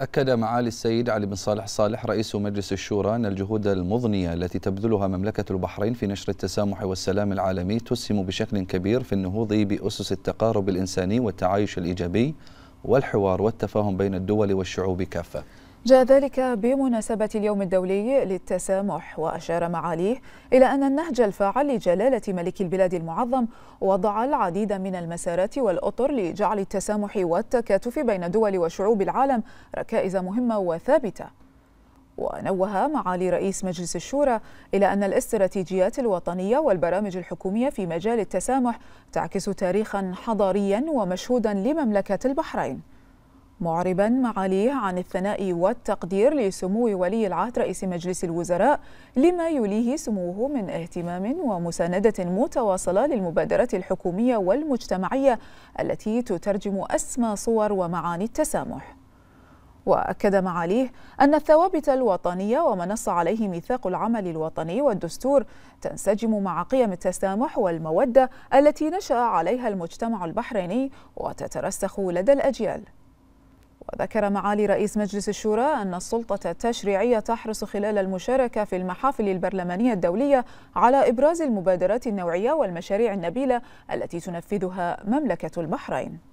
أكد معالي السيد علي بن صالح صالح رئيس مجلس الشورى أن الجهود المضنية التي تبذلها مملكة البحرين في نشر التسامح والسلام العالمي تسهم بشكل كبير في النهوض بأسس التقارب الإنساني والتعايش الإيجابي والحوار والتفاهم بين الدول والشعوب كافة جاء ذلك بمناسبة اليوم الدولي للتسامح وأشار معاليه إلى أن النهج الفاعل لجلالة ملك البلاد المعظم وضع العديد من المسارات والأطر لجعل التسامح والتكاتف بين دول وشعوب العالم ركائز مهمة وثابتة ونوه معالي رئيس مجلس الشورى إلى أن الاستراتيجيات الوطنية والبرامج الحكومية في مجال التسامح تعكس تاريخا حضاريا ومشهودا لمملكة البحرين معربا معاليه عن الثناء والتقدير لسمو ولي العهد رئيس مجلس الوزراء لما يليه سموه من اهتمام ومساندة متواصلة للمبادرات الحكومية والمجتمعية التي تترجم أسمى صور ومعاني التسامح وأكد معاليه أن الثوابت الوطنية وما نص عليه ميثاق العمل الوطني والدستور تنسجم مع قيم التسامح والمودة التي نشأ عليها المجتمع البحريني وتترسخ لدى الأجيال وذكر معالي رئيس مجلس الشورى أن السلطة التشريعية تحرص خلال المشاركة في المحافل البرلمانية الدولية على إبراز المبادرات النوعية والمشاريع النبيلة التي تنفذها مملكة البحرين